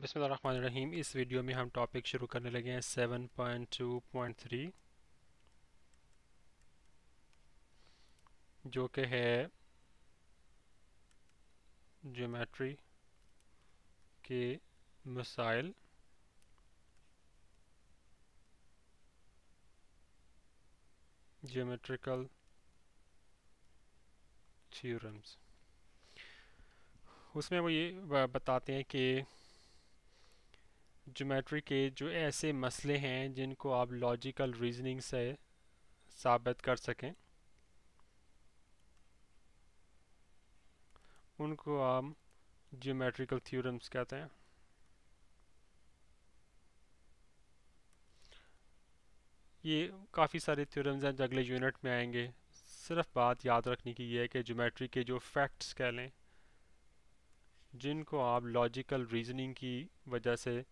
बिसमीम इस वीडियो में हम टॉपिक शुरू करने लगे हैं 7.2.3 जो कि है ज्योमेट्री के मसाइल ज्योमेट्रिकल थ्योरम्स उसमें वो ये बताते हैं कि जोमेट्री के जो ऐसे मसले हैं जिनको आप लॉजिकल रीजनिंग से साबित कर सकें उनको आप ज्योमेट्रिकल थ्योरम्स कहते हैं ये काफ़ी सारे थ्योरम्स हैं जो अगले यूनिट में आएंगे सिर्फ बात याद रखने की यह है कि ज्योमेट्री के जो फैक्ट्स कह लें जिनको आप लॉजिकल रीजनिंग की वजह से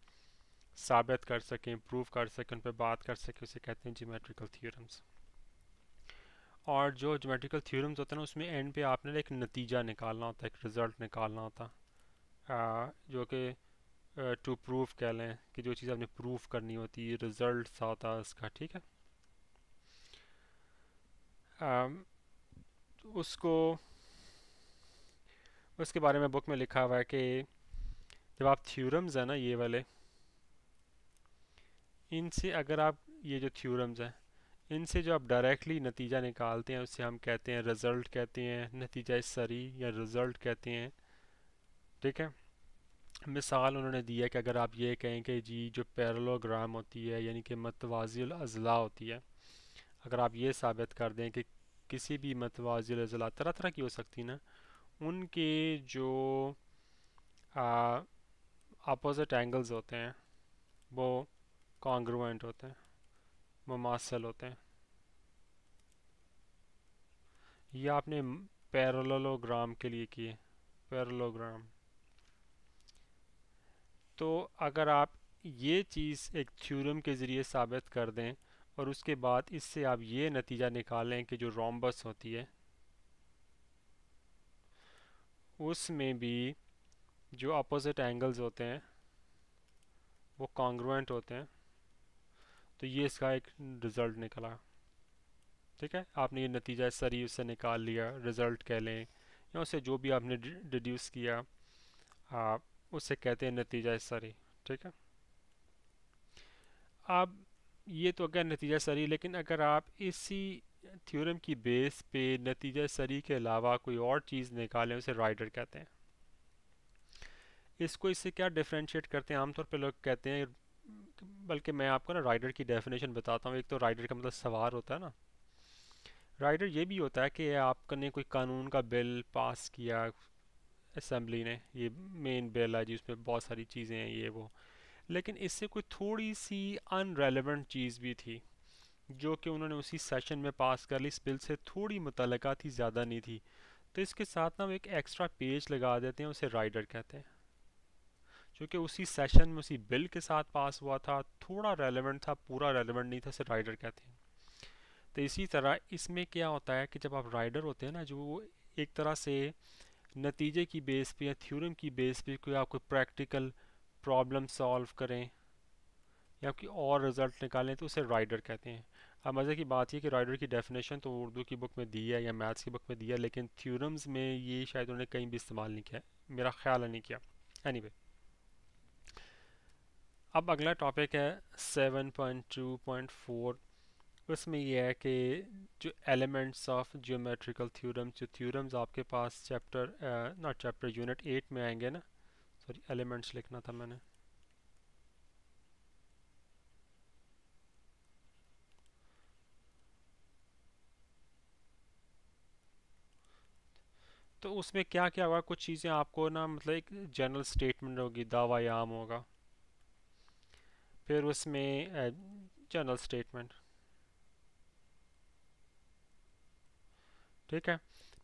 साबित कर सकें प्रूव कर सकें उन पर बात कर सकें उसे कहते हैं जोमेट्रिकल थ्योरम्स और जो जोमेट्रिकल थ्योरम्स होते हैं ना उसमें एंड पे आपने एक नतीजा निकालना होता है एक रिज़ल्ट निकालना होता आ, जो कि टू प्रूफ कह लें कि जो चीज़ आपने प्रूफ करनी होती है रिज़ल्ट सा होता है उसका ठीक है आ, उसको उसके बारे में बुक में लिखा हुआ है कि जब आप थ्योरम्स हैं ना ये वाले इनसे अगर आप ये जो थ्योरम्स हैं इनसे जो आप डायरेक्टली नतीजा निकालते हैं उससे हम कहते हैं रिज़ल्ट कहते हैं नतीजा सरी या रिज़ल्ट कहते हैं ठीक है मिसाल उन्होंने दी है कि अगर आप ये कहें कि जी जो पैरलोग्राम होती है यानी कि मतवाजिल अजला होती है अगर आप ये साबित कर दें कि किसी भी मतवाजिल अजला तरह तरह की हो सकती ना उनके जो अपोज़िट एंगल्स होते हैं वो कॉन्ग्रुएंट होते हैं ममासल होते हैं ये आपने पैरलोग्राम के लिए किए पैरलोग्राम तो अगर आप ये चीज़ एक थ्योरम के ज़रिए साबित कर दें और उसके बाद इससे आप ये नतीजा निकालें कि जो रोम्बस होती है उसमें भी जो अपोजिट एंगल्स होते हैं वो कॉन्ग्रुएंट होते हैं तो ये इसका एक रिज़ल्ट निकला ठीक है आपने ये नतीजा सरी उससे निकाल लिया रिज़ल्ट कह लें या उसे जो भी आपने डिड्यूस किया आप उससे कहते हैं नतीजा सरी ठीक है अब ये तो अगर नतीजा सरी लेकिन अगर आप इसी थ्योरम की बेस पे नतीजा सरी के अलावा कोई और चीज़ निकालें उसे राइडर कहते हैं इसको इससे क्या डिफ्रेंशिएट करते हैं आमतौर पे लोग कहते हैं बल्कि मैं आपको ना राइडर की डेफिनेशन बताता हूँ एक तो राइडर का मतलब सवार होता है ना राइडर ये भी होता है कि आपने कोई कानून का बिल पास किया असम्बली ने ये मेन बिल है जी उसमें बहुत सारी चीज़ें हैं ये वो लेकिन इससे कोई थोड़ी सी अनरेलीवेंट चीज़ भी थी जो कि उन्होंने उसी सेशन में पास कर ली इस बिल से थोड़ी मुतलक थी ज़्यादा नहीं थी तो इसके साथ ना वो एक एक्स्ट्रा पेज लगा देते हैं उसे राइडर कहते हैं क्योंकि उसी सेशन में उसी बिल के साथ पास हुआ था थोड़ा रेलेवेंट था पूरा रेलेवेंट नहीं था उसे राइडर कहते हैं तो इसी तरह इसमें क्या होता है कि जब आप राइडर होते हैं ना जो एक तरह से नतीजे की बेस पे या थ्योरम की बेस पे कोई कोई प्रैक्टिकल प्रॉब्लम सॉल्व करें या कोई और रिज़ल्ट निकालें तो उसे राइडर कहते हैं अब मज़े की बात यह कि राइडर की डेफिनेशन तो उर्दू की बुक में दी है या मैथ्स की बुक में दी है लेकिन थ्योरम्स में ये शायद उन्होंने कहीं भी इस्तेमाल नहीं किया मेरा ख्याल नहीं किया एनी anyway, अब अगला टॉपिक है 7.2.4 उसमें यह है कि जो एलिमेंट्स ऑफ जियोमेट्रिकल थ्योरम जो थ्योरम्स आपके पास chapter not chapter unit eight में आएंगे ना सॉरी एलिमेंट्स लिखना था मैंने तो उसमें क्या क्या होगा कुछ चीज़ें आपको ना मतलब एक जनरल स्टेटमेंट होगी दावा होगा फिर उसमें जनरल स्टेटमेंट ठीक है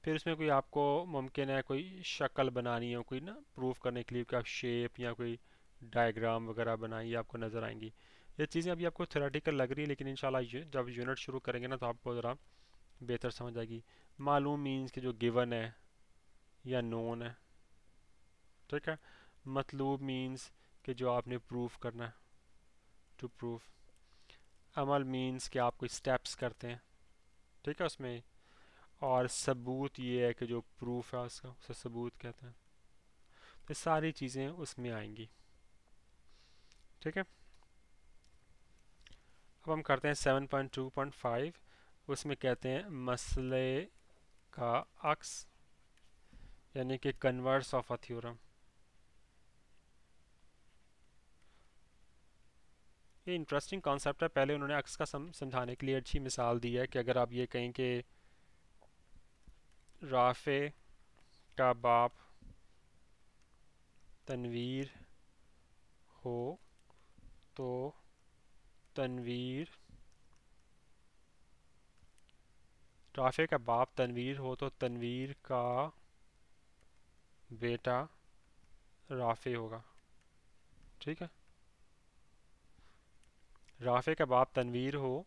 फिर उसमें कोई आपको मुमकिन है कोई शक्ल बनानी हो कोई ना प्रूफ करने के लिए कि आप शेप या कोई डायग्राम वगैरह बनाइए आपको नज़र आएंगी ये चीज़ें अभी आपको थेरेटिकल लग रही है लेकिन इन शाला जब यूनिट शुरू करेंगे ना तो आपको ज़रा बेहतर समझ आएगी मालूम मीन्स के जो गिवन है या नोन है ठीक है मतलूब मीन्स के जो आपने प्रूफ करना है टू प्रूफ अमल मीन्स कि आप कोई स्टेप्स करते हैं ठीक है उसमें और सबूत ये है कि जो प्रूफ है उसका उसे सबूत कहते हैं तो सारी चीज़ें उसमें आएंगी ठीक है अब हम करते हैं 7.2.5 उसमें कहते हैं मसले का अक्स यानी कि कन्वर्स ऑफ अ थ्योरम ये इंटरेस्टिंग कॉन्सेप्ट है पहले उन्होंने अक्स का समझाने के लिए अच्छी मिसाल दी है कि अगर आप ये कहें कि राफे का बाप तनवीर हो तो तनवीर राफे का बाप तनवीर हो तो तनवीर का बेटा राफे होगा ठीक है राफ़े का बाप तनवीर हो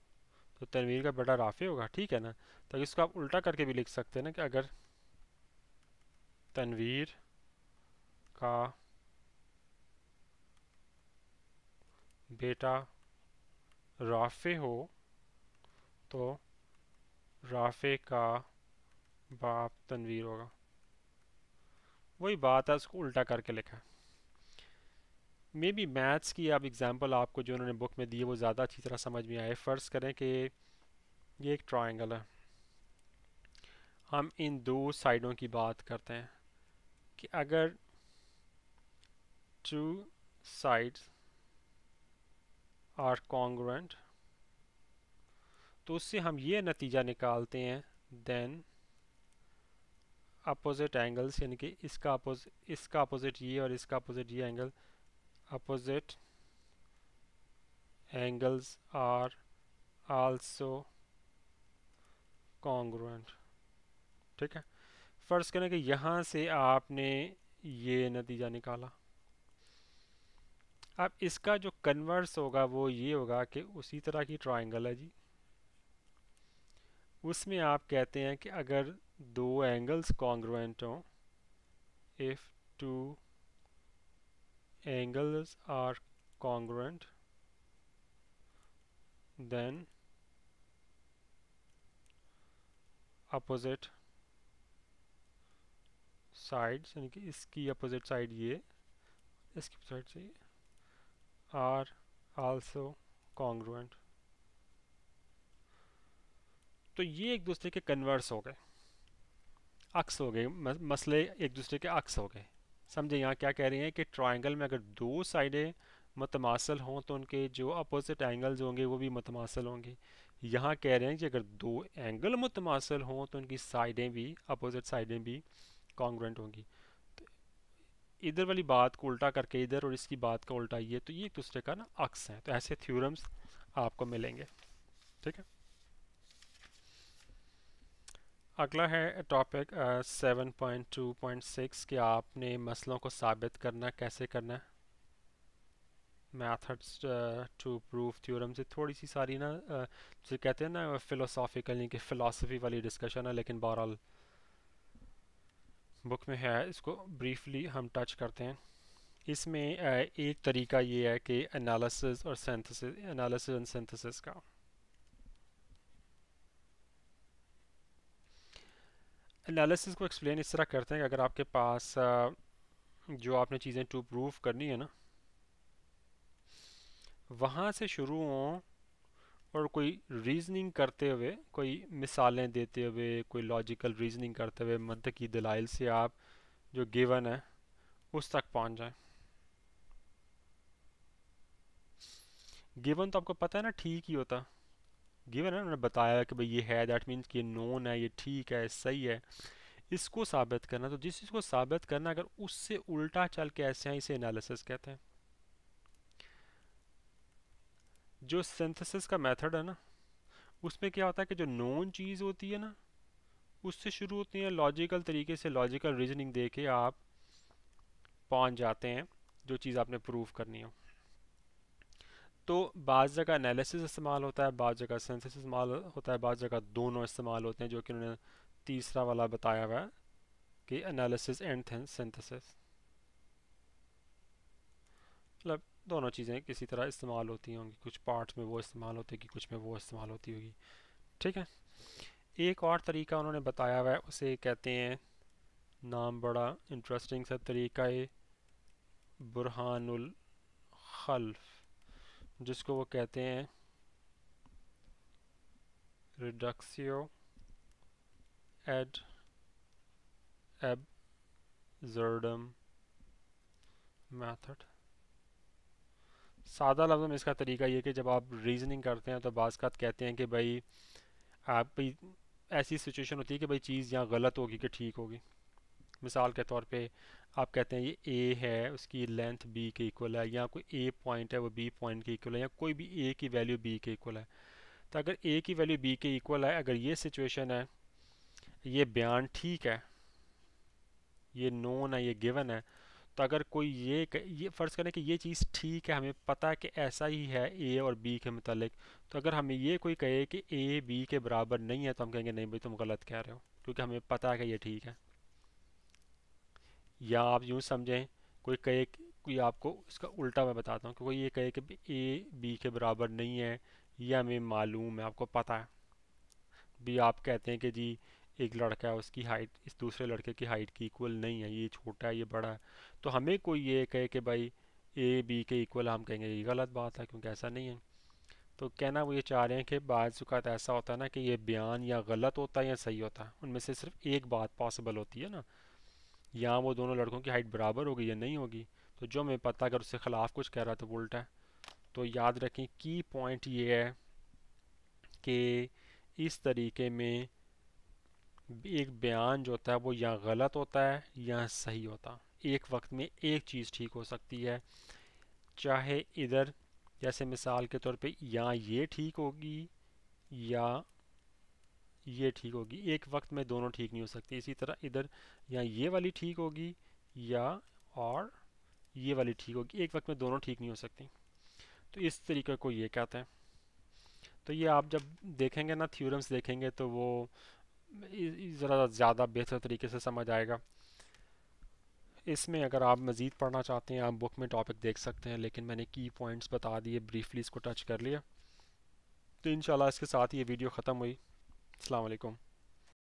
तो तनवीर का बड़ा राफ़े होगा ठीक है ना तो इसको आप उल्टा करके भी लिख सकते हैं ना कि अगर तनवीर का बेटा राफ़े हो तो राफ़े का बाप तनवीर होगा वही बात है उसको उल्टा करके लिखा है मे बी मैथ्स की अब एग्ज़ाम्पल आपको जो उन्होंने बुक में दी है वो ज़्यादा अच्छी तरह समझ में आए फ़र्ज़ करें कि ये एक ट्राइंगल है हम इन दो साइडों की बात करते हैं कि अगर टू साइड्स आर कॉन्ग्रेंट तो उससे हम ये नतीजा निकालते हैं देन अपोजिट एंगल्स यानी कि इसका अपोजिट इसका अपोजिट ये और इसका अपोजिट ये angle opposite angles are also congruent ठीक है फ़र्ज़ करें कि यहाँ से आपने ये नतीजा निकाला अब इसका जो कन्वर्स होगा वो ये होगा कि उसी तरह की ट्राइंगल है जी उसमें आप कहते हैं कि अगर दो एंगल्स कॉन्ग्रुएंट हों if two angles are congruent then opposite sides यानी कि इसकी अपोजिट साइड ये इसकी अपोजिट साइड ये आर आल्सो कॉन्ग्रुएंट तो ये एक दूसरे के कन्वर्स हो गए अक्स हो गए मसले एक दूसरे के अक्स हो गए समझे यहाँ क्या कह रही हैं कि ट्राइंगल में अगर दो साइडें मतमासल हों तो उनके जो अपोजिट एंगल्स होंगे वो भी मतमासल होंगे यहाँ कह रहे हैं कि अगर दो एंगल मतमासल हों तो उनकी साइडें भी अपोजिट साइडें भी कॉन्ग्रेंट होंगी तो इधर वाली बात को उल्टा करके इधर और इसकी बात का उल्टा ये तो ये एक दूसरे का ना अक्स है तो ऐसे थ्योरम्स आपको मिलेंगे ठीक है अगला है topic seven point two point six कि आपने मसलों को साबित करना कैसे करना है मैथड्स टू प्रूफ थ्योरम से थोड़ी सी सारी ना जो कहते हैं ना फिलोसॉफिकल नहीं कि फिलोसफी वाली डिस्कशन है लेकिन बहरहाल बुक में है इसको ब्रीफली हम टच करते हैं इसमें एक तरीका ये है कि एनालिसिस और सेंथेसिस एनालिसिस एंड सेंथेसिस का एनालिसिस को एक्सप्लेन इस तरह करते हैं कि अगर आपके पास जो आपने चीज़ें टू प्रूफ करनी है ना वहाँ से शुरू हों और कोई रीजनिंग करते हुए कोई मिसालें देते हुए कोई लॉजिकल रीजनिंग करते हुए की दलाइल से आप जो गिवन है उस तक पहुँच जाए गिवन तो आपको पता है ना ठीक ही होता है गिवन है उन्होंने बताया कि भाई ये है दैट मीन्स कि ये नोन है ये ठीक है सही है इसको साबित करना तो जिस चीज़ को साबित करना अगर उससे उल्टा चल के ऐसे हैं इसे एनालिसिस कहते हैं जो सिंथेसिस का मेथड है ना उसमें क्या होता है कि जो नोन चीज़ होती है ना उससे शुरू होती है लॉजिकल तरीके से लॉजिकल रीजनिंग दे के आप पहुँच जाते हैं जो चीज़ आपने प्रूव करनी हो तो बाज़ जगह एनालिसिस इस्तेमाल होता है बाज़ जगह सेंसिस इस्तेमाल होता है बाज़ जगह दोनों इस्तेमाल होते हैं जो कि उन्होंने तीसरा वाला बताया हुआ है कि एनालिसिस एंड सिंथेसिस मतलब दोनों चीज़ें किसी तरह इस्तेमाल होती होंगी कुछ पार्ट्स में वो इस्तेमाल होती होगी कुछ में वो इस्तेमाल होती होगी ठीक है एक और तरीका उन्होंने बताया हुआ है उसे कहते हैं नाम बड़ा इंटरेस्टिंग सा तरीका बुरहानुल खल्फ़ जिसको वो कहते हैं रिडक्सियो एड एब जर्डम मैथड सादा लफ्ज़ में इसका तरीका ये कि जब आप रीजनिंग करते हैं तो बाज़ात कहते हैं कि भाई आप ऐसी सिचुएशन होती है कि भाई चीज़ यहाँ गलत होगी कि ठीक होगी मिसाल के तौर पे आप कहते हैं ये ए है उसकी लेंथ बी के इक्वल है या कोई ए पॉइंट है वो बी पॉइंट के इक्वल है या कोई भी ए की वैल्यू बी के इक्वल है तो अगर ए की वैल्यू बी के इक्वल है अगर ये सिचुएशन है ये बयान ठीक है ये नोन है ये गिवन है तो अगर कोई ये कर, ये फ़र्ज़ करें कि ये चीज़ ठीक है हमें पता है कि ऐसा ही है ए और बी के मतलब तो अगर हमें ये कोई कहे कि ए बी के बराबर नहीं है तो हम कहेंगे नहीं भाई तुम गलत कह रहे हो क्योंकि हमें पता है कि ये ठीक है या आप यूँ समझें कोई कहे कोई आपको इसका उल्टा मैं बताता हूँ क्योंकि ये कहे कि ए बी के बराबर नहीं है ये हमें मालूम है आपको पता है भी आप कहते हैं कि जी एक लड़का है उसकी हाइट इस दूसरे लड़के की हाइट की इक्वल नहीं है ये छोटा है ये बड़ा है तो हमें कोई ये कहे कि भाई ए बी के इक्वल हम कहेंगे ये गलत बात है क्योंकि ऐसा नहीं है तो कहना वो ये चाह रहे हैं कि बाज़ात ऐसा होता है ना कि ये बयान या गलत होता है या सही होता है उनमें से सिर्फ एक बात पॉसिबल होती है ना यहाँ वो दोनों लड़कों की हाइट बराबर होगी या नहीं होगी तो जो हमें पता अगर उसके ख़िलाफ़ कुछ कह रहा था वो उल्टा है तो याद रखें की पॉइंट ये है कि इस तरीके में एक बयान जो होता है वो या गलत होता है या सही होता एक वक्त में एक चीज़ ठीक हो सकती है चाहे इधर जैसे मिसाल के तौर पे या ये ठीक होगी या ये ठीक होगी एक वक्त में दोनों ठीक नहीं हो सकती इसी तरह इधर या ये वाली ठीक होगी या और ये वाली ठीक होगी एक वक्त में दोनों ठीक नहीं हो सकती तो इस तरीके को ये कहते हैं तो ये आप जब देखेंगे ना थ्योरम्स देखेंगे तो वो ज़रा ज़्यादा बेहतर तरीके से समझ आएगा इसमें अगर आप मज़ीद पढ़ना चाहते हैं आप बुक में टॉपिक देख सकते हैं लेकिन मैंने की पॉइंट्स बता दिए ब्रीफली इसको टच कर लिया तो इन इसके साथ ये वीडियो ख़त्म हुई अलैक्म